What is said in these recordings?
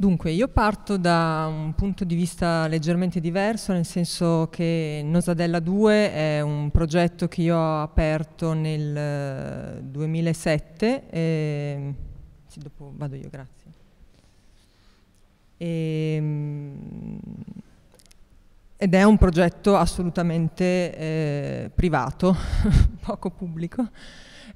Dunque, io parto da un punto di vista leggermente diverso, nel senso che Nosadella 2 è un progetto che io ho aperto nel 2007, eh, e, ehm, sì, dopo vado io, grazie. E, ehm, ed è un progetto assolutamente eh, privato, poco pubblico.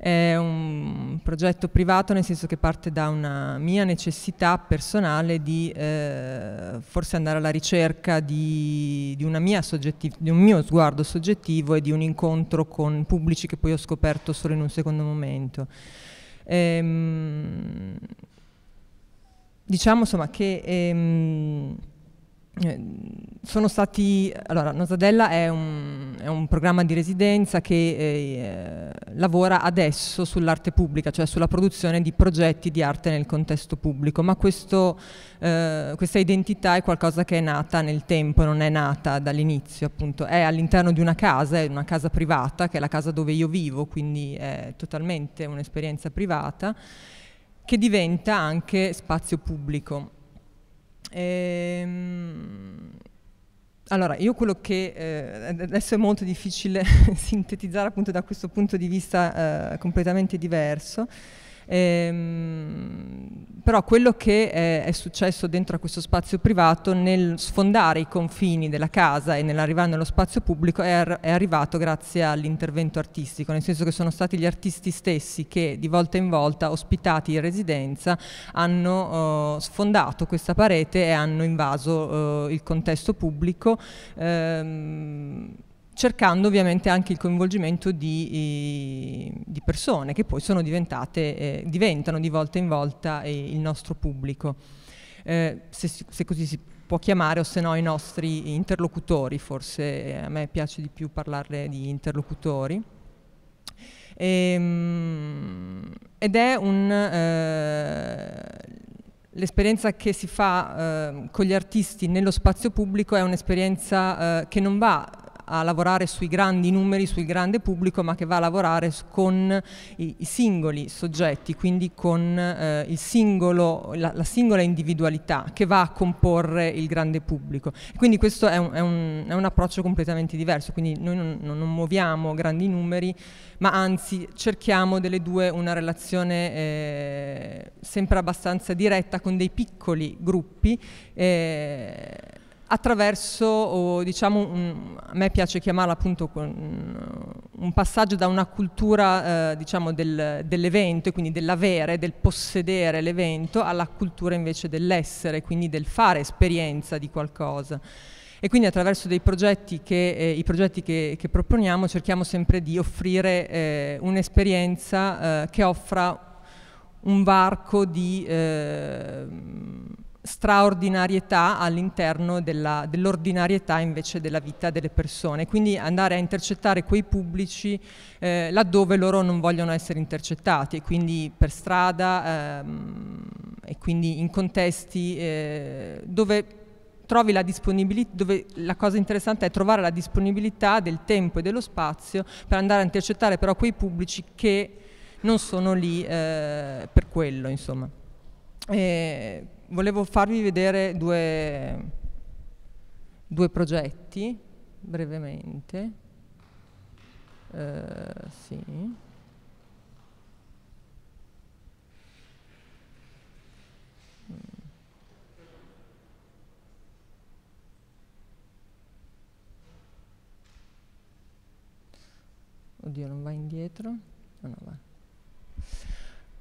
È un progetto privato nel senso che parte da una mia necessità personale di eh, forse andare alla ricerca di, di, soggettiv- di, un mio sguardo soggettivo e di un incontro con pubblici che poi ho scoperto solo in un secondo momento. Ehm, diciamo insomma che... Ehm, eh, sono stati, allora, Nosadella è un, è un programma di residenza che eh, eh, lavora adesso sull'arte pubblica, cioè sulla produzione di progetti di arte nel contesto pubblico, ma questo, eh, questa identità è qualcosa che è nata nel tempo, non è nata dall'inizio, appunto, è all'interno di una casa, è una casa privata, che è la casa dove io vivo, quindi è totalmente un'esperienza privata, che diventa anche spazio pubblico. Ehm, allora, io quello che eh, adesso è molto difficile sintetizzare appunto da questo punto di vista eh, completamente diverso, Ehm, però quello che è, è, successo dentro a questo spazio privato nel sfondare i confini della casa e nell'arrivare nello spazio pubblico è, ar- è arrivato grazie all'intervento artistico, nel senso che sono stati gli artisti stessi che di volta in volta, ospitati in residenza, hanno eh, sfondato questa parete e hanno invaso eh, il contesto pubblico. Ehm, cercando ovviamente anche il coinvolgimento di, di persone che poi sono diventate, eh, diventano di volta in volta eh, il nostro pubblico, eh, se, se, così si può chiamare o se no i nostri interlocutori, forse eh, a me piace di più parlare di interlocutori. Ehm, ed è un... Eh, l'esperienza che si fa eh, con gli artisti nello spazio pubblico è un'esperienza che non va a lavorare sui grandi numeri, sul grande pubblico, ma che va a lavorare con i, i singoli soggetti, quindi con eh, singolo, la, la, singola individualità che va a comporre il grande pubblico. Quindi questo è un, è un, è un approccio completamente diverso, quindi noi non, non, muoviamo grandi numeri, ma anzi cerchiamo delle due una relazione eh, sempre abbastanza diretta con dei piccoli gruppi. Eh, attraverso, diciamo, un, a me piace chiamarla appunto un passaggio da una cultura eh, diciamo del, dell'evento, quindi dell'avere, del possedere l'evento, alla cultura invece dell'essere, quindi del fare esperienza di qualcosa. E quindi attraverso dei progetti che, eh, i progetti che, che, proponiamo cerchiamo sempre di offrire eh, un'esperienza eh, che offra un varco di eh, straordinarietà all'interno dell'ordinarietà invece della vita delle persone, quindi andare a intercettare quei pubblici eh, laddove loro non vogliono essere intercettati, e quindi per strada ehm, e quindi in contesti eh, dove trovi la disponibilità, dove la cosa interessante è trovare la disponibilità del tempo e dello spazio per andare a intercettare però quei pubblici che non sono lì eh, per quello, insomma. Eh, volevo farvi vedere due, due progetti brevemente. Eh, sì. Oddio, non va indietro? No, ah, no, va.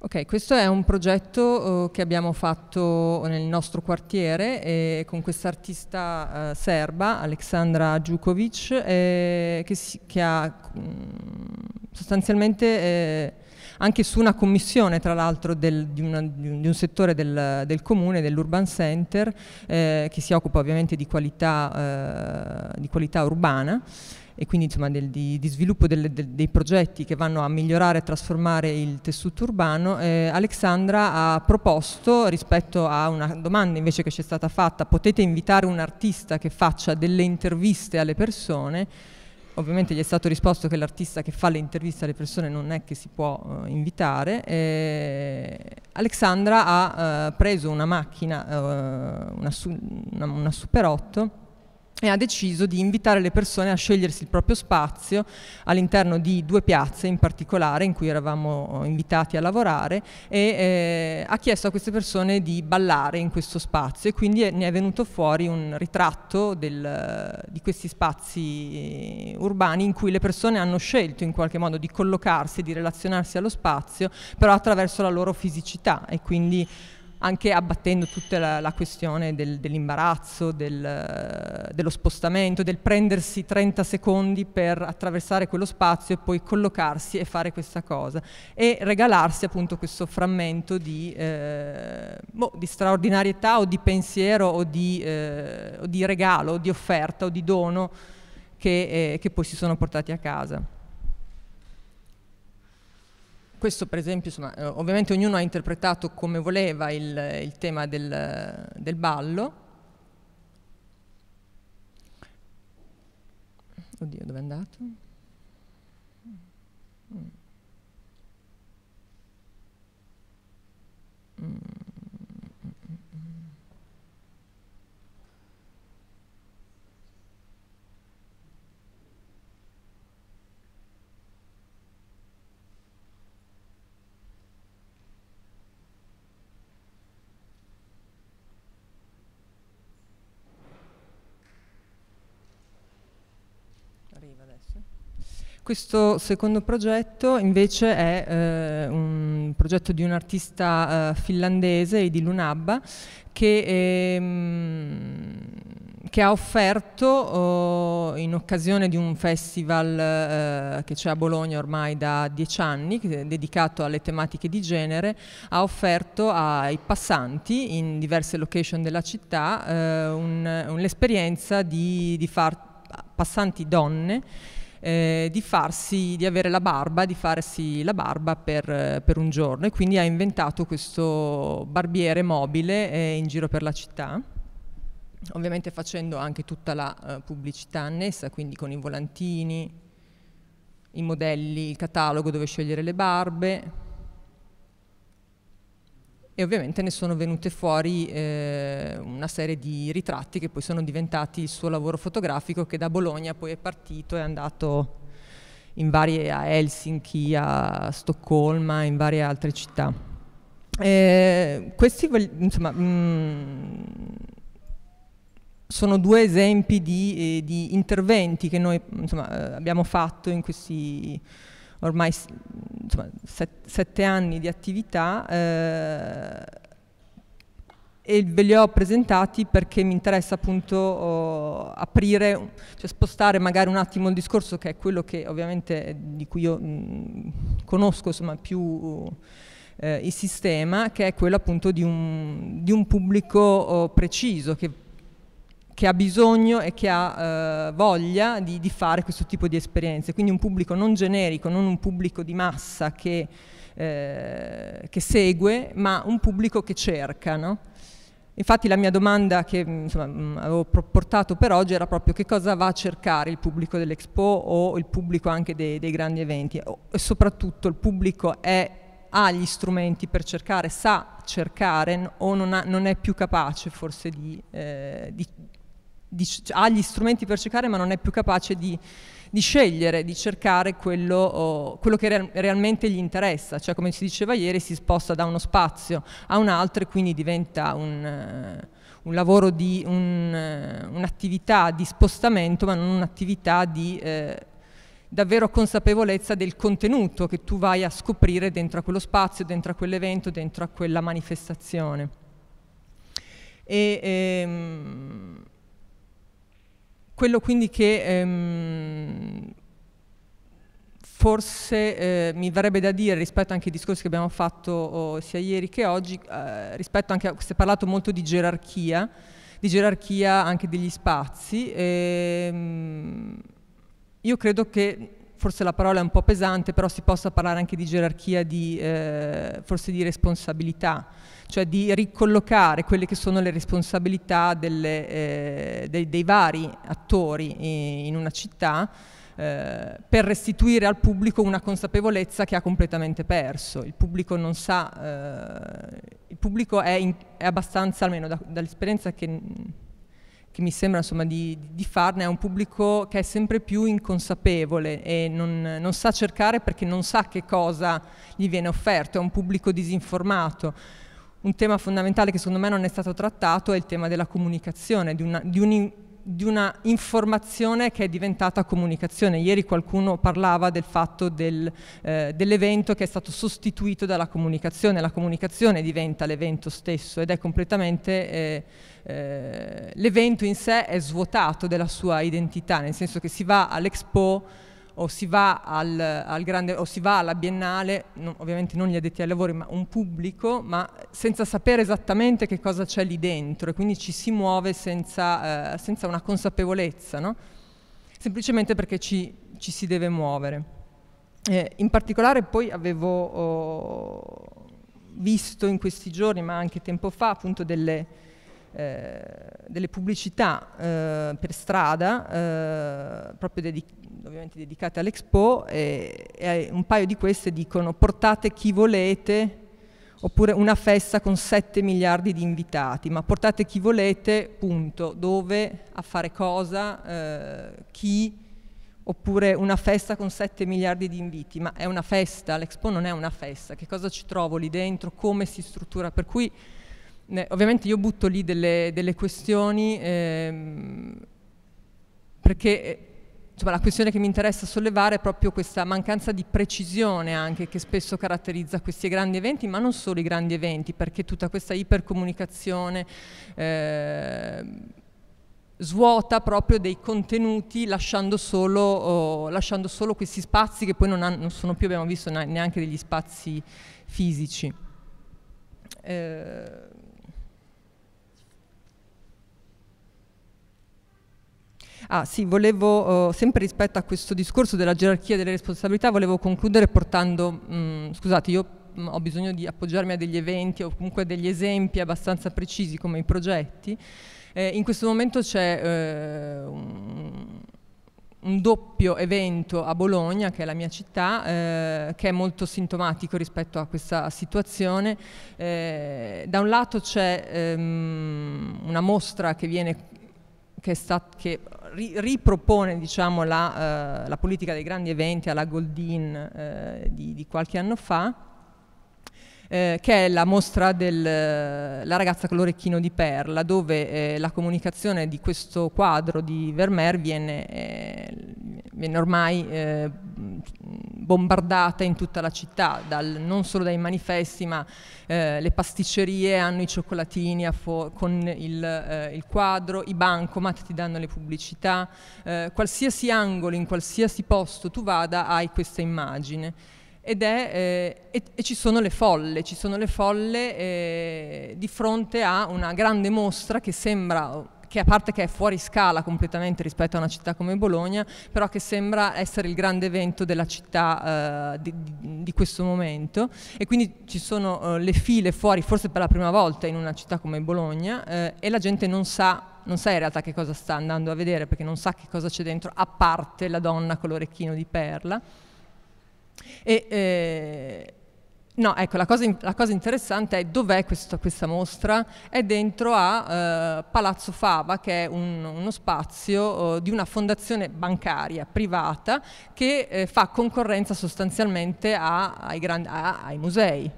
Ok, questo è un progetto eh, che abbiamo fatto nel nostro quartiere eh, con quest'artista eh, serba, Aleksandra Djukovic, eh, che, si, che, ha mh, mm, sostanzialmente eh, anche su una commissione tra l'altro di, di, un settore del, del comune, dell'urban center, eh, che si occupa ovviamente di qualità, eh, di qualità urbana e quindi insomma, del, di, di, sviluppo delle, de, dei progetti che vanno a migliorare e trasformare il tessuto urbano, eh, Alexandra ha proposto rispetto a una domanda invece che ci è stata fatta, potete invitare un artista che faccia delle interviste alle persone? Ovviamente gli è stato risposto che l'artista che fa le interviste alle persone non è che si può uh, invitare. Eh, Alexandra ha uh, preso una macchina, uh, una, su, una, una Super 8, e ha deciso di invitare le persone a scegliersi il proprio spazio all'interno di due piazze in particolare in cui eravamo eh, invitati a lavorare e eh, ha chiesto a queste persone di ballare in questo spazio e quindi ne è venuto fuori un ritratto del, eh, di questi spazi urbani in cui le persone hanno scelto in qualche modo di collocarsi, di relazionarsi allo spazio però attraverso la loro fisicità e quindi anche abbattendo tutta la, la questione del, dell'imbarazzo, del, dello spostamento, del prendersi 30 secondi per attraversare quello spazio e poi collocarsi e fare questa cosa e regalarsi appunto questo frammento di, eh, boh, di straordinarietà o di pensiero o di, eh, o di, regalo, o di offerta o di dono che, eh, che poi si sono portati a casa questo per esempio, insomma, eh, ovviamente ognuno ha interpretato come voleva il, il tema del, del ballo. Oddio, dove è andato? Mm. mm. Questo secondo progetto invece è eh, un progetto di un artista eh, finlandese, Idi Lunabba, che... Ehm, che ha offerto oh, in occasione di un festival eh, che c'è a Bologna ormai da dieci anni, dedicato alle tematiche di genere, ha offerto ai passanti in diverse location della città eh, l'esperienza di, di far passanti donne eh, di, farsi, di avere la barba, di farsi la barba per, per un giorno e quindi ha inventato questo barbiere mobile eh, in giro per la città ovviamente facendo anche tutta la uh, pubblicità annessa, quindi con i volantini, i modelli, il catalogo dove scegliere le barbe, e ovviamente ne sono venute fuori eh, una serie di ritratti che poi sono diventati il suo lavoro fotografico che da Bologna poi è partito, e è andato in varie, a Helsinki, a Stoccolma, in varie altre città. Eh, questi insomma, mh, mm, sono due esempi di, eh, di interventi che noi insomma, eh, abbiamo fatto in questi ormai insomma, set, sette anni di attività eh, e ve li ho presentati perché mi interessa appunto oh, aprire, cioè spostare magari un attimo il discorso che è quello che ovviamente eh, di cui io mh, mm, conosco insomma, più eh, il sistema, che è quello appunto di un, di un pubblico oh, preciso che che ha bisogno e che ha eh, voglia di, di, fare questo tipo di esperienze. Quindi un pubblico non generico, non un pubblico di massa che, eh, che segue, ma un pubblico che cerca. No? Infatti la mia domanda che insomma, mm, avevo portato per oggi era proprio che cosa va a cercare il pubblico dell'Expo o il pubblico anche dei, dei grandi eventi e soprattutto il pubblico è, ha gli strumenti per cercare, sa cercare o non, ha, non è più capace forse di, eh, di di, cioè, ha gli strumenti per cercare ma non è più capace di, di scegliere, di cercare quello, oh, quello che re realmente gli interessa, cioè come si diceva ieri si sposta da uno spazio a un altro e quindi diventa un, eh, un lavoro di eh, un'attività di spostamento ma non un'attività di eh, davvero consapevolezza del contenuto che tu vai a scoprire dentro a quello spazio, dentro a quell'evento, dentro a quella manifestazione. E, ehm, quello quindi che ehm, forse eh, mi verrebbe da dire rispetto anche ai discorsi che abbiamo fatto oh, sia ieri che oggi, eh, rispetto anche a, si è parlato molto di gerarchia, di gerarchia anche degli spazi, ehm, io credo che forse la parola è un po' pesante, però si possa parlare anche di gerarchia, di, eh, forse di responsabilità, cioè di ricollocare quelle che sono le responsabilità delle, eh, dei, dei, vari attori in una città eh, per restituire al pubblico una consapevolezza che ha completamente perso. Il pubblico non sa, eh, il pubblico è, in, è abbastanza, almeno da, dall'esperienza che che mi sembra insomma, di, di, farne è un pubblico che è sempre più inconsapevole e non, non, sa cercare perché non sa che cosa gli viene offerto, è un pubblico disinformato. Un tema fondamentale che secondo me non è stato trattato è il tema della comunicazione, di, una, di un di una informazione che è diventata comunicazione. Ieri qualcuno parlava del fatto del, eh, dell'evento che è stato sostituito dalla comunicazione, la comunicazione diventa l'evento stesso ed è completamente... Eh, eh, l'evento in sé è svuotato della sua identità, nel senso che si va all'Expo o si va, al, al grande, o si va alla biennale, no, ovviamente non gli addetti ai lavori, ma un pubblico, ma senza sapere esattamente che cosa c'è lì dentro e quindi ci si muove senza, eh, senza una consapevolezza, no? semplicemente perché ci, ci, si deve muovere. Eh, in particolare poi avevo oh, visto in questi giorni, ma anche tempo fa, appunto delle eh, delle pubblicità eh, per strada, eh, proprio dedic ovviamente dedicate all'Expo, e, e, un paio di queste dicono portate chi volete, oppure una festa con 7 miliardi di invitati, ma portate chi volete, punto, dove, a fare cosa, eh, chi, oppure una festa con 7 miliardi di inviti, ma è una festa, l'Expo non è una festa, che cosa ci trovo lì dentro, come si struttura, per cui eh, ovviamente io butto lì delle, delle questioni ehm, perché eh, insomma, la questione che mi interessa sollevare è proprio questa mancanza di precisione anche che spesso caratterizza questi grandi eventi, ma non solo i grandi eventi, perché tutta questa ipercomunicazione eh, svuota proprio dei contenuti lasciando solo, oh, lasciando solo questi spazi che poi non, hanno, non, sono più, abbiamo visto, neanche degli spazi fisici. Eh, Ah sì, volevo, oh, sempre rispetto a questo discorso della gerarchia delle responsabilità, volevo concludere portando, mh, mm, scusate, io mh, mm, ho bisogno di appoggiarmi a degli eventi o comunque degli esempi abbastanza precisi come i progetti. Eh, in questo momento c'è eh, un, un, doppio evento a Bologna, che è la mia città, eh, che è molto sintomatico rispetto a questa situazione. Eh, da un lato c'è ehm, una mostra che viene che, sta, che ri ripropone diciamo, la, eh, la, politica dei grandi eventi alla Goldin eh, di, di qualche anno fa, eh, che è la mostra della ragazza con l'orecchino di perla, dove eh, la comunicazione di questo quadro di Vermeer viene, eh, viene ormai eh, bombardata in tutta la città, dal, non solo dai manifesti, ma eh, le pasticcerie hanno i cioccolatini con il, il, quadro, i bancomat ti danno le pubblicità, qualsiasi angolo, in qualsiasi posto tu vada hai questa immagine. Ed è, eh, e, e, ci sono le folle, ci sono le folle eh, di fronte a una grande mostra che sembra che a parte che è fuori scala completamente rispetto a una città come Bologna, però che sembra essere il grande evento della città eh, di, di, questo momento e quindi ci sono eh, le file fuori forse per la prima volta in una città come Bologna eh, e la gente non sa, non sa in realtà che cosa sta andando a vedere perché non sa che cosa c'è dentro a parte la donna con l'orecchino di perla. E, eh, no, ecco, la cosa, la cosa, interessante è dov'è questo, questa mostra? È dentro a eh, Palazzo Fava, che è un, uno spazio eh, di una fondazione bancaria privata che eh, fa concorrenza sostanzialmente a, ai, grandi, a, ai musei,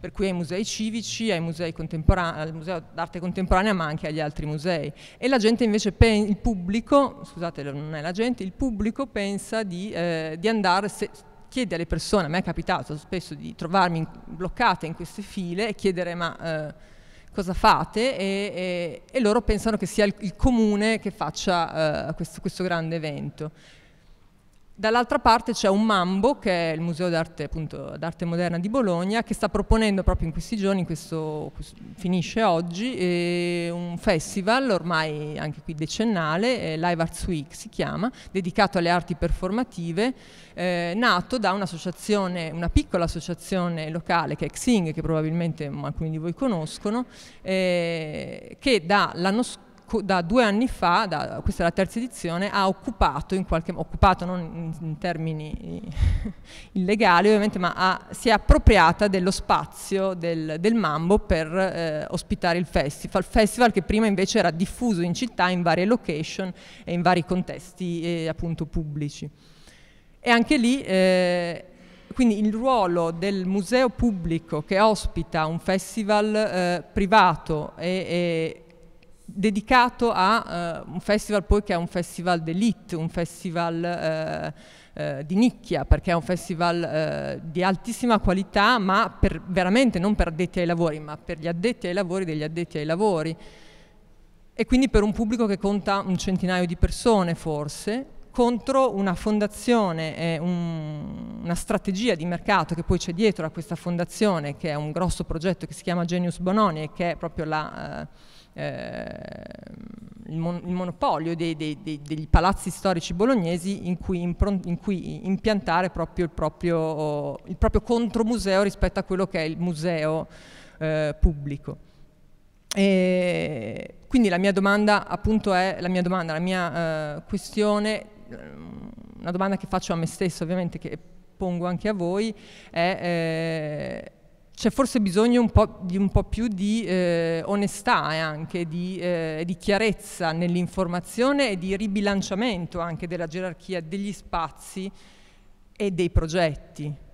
per cui ai musei civici, ai musei al Museo d'arte contemporanea, ma anche agli altri musei. E la gente invece, il pubblico, scusate non è la gente, il pubblico pensa di, eh, di andare, se, chiede alle persone, a me è capitato spesso di trovarmi bloccate in queste file e chiedere ma eh, cosa fate e, e, e, loro pensano che sia il, il comune che faccia eh, questo, questo grande evento. Dall'altra parte c'è un Mambo, che è il Museo d'arte, appunto, d'arte moderna di Bologna, che sta proponendo proprio in questi giorni, questo, finisce oggi, eh, un festival ormai anche qui decennale, eh, Live Arts Week si chiama, dedicato alle arti performative, eh, nato da una piccola associazione locale che è Xing, che probabilmente alcuni di voi conoscono, eh, che dall'anno scorso da due anni fa, da, questa è la terza edizione, ha occupato in qualche modo, occupato non in, in termini illegali ovviamente, ma ha, si è appropriata dello spazio del, del Mambo per eh, ospitare il festival, festival che prima invece era diffuso in città in varie location e in vari contesti eh, appunto pubblici. E anche lì eh, quindi il ruolo del museo pubblico che ospita un festival eh, privato e, e, dedicato a uh, un festival poi che è un festival d'elite, un festival uh, uh, di nicchia, perché è un festival di altissima qualità, ma per, veramente non per addetti ai lavori, ma per gli addetti ai lavori degli addetti ai lavori. E quindi per un pubblico che conta un centinaio di persone forse, contro una fondazione e un, una strategia di mercato che poi c'è dietro a questa fondazione, che è un grosso progetto che si chiama Genius Bononi e che è proprio la, eh, eh, il, mon- il, monopolio dei, dei, dei, degli palazzi storici bolognesi in cui, impron- in cui impiantare proprio il, proprio il proprio contromuseo rispetto a quello che è il museo eh, pubblico. E quindi la mia domanda appunto è, la mia, domanda, la mia eh, questione Ehm, una domanda che faccio a me stesso ovviamente, che pongo anche a voi, è... Eh, c'è forse bisogno un po', di un po' più di eh, onestà e anche di, eh, di chiarezza nell'informazione e di ribilanciamento anche della gerarchia degli spazi e dei progetti.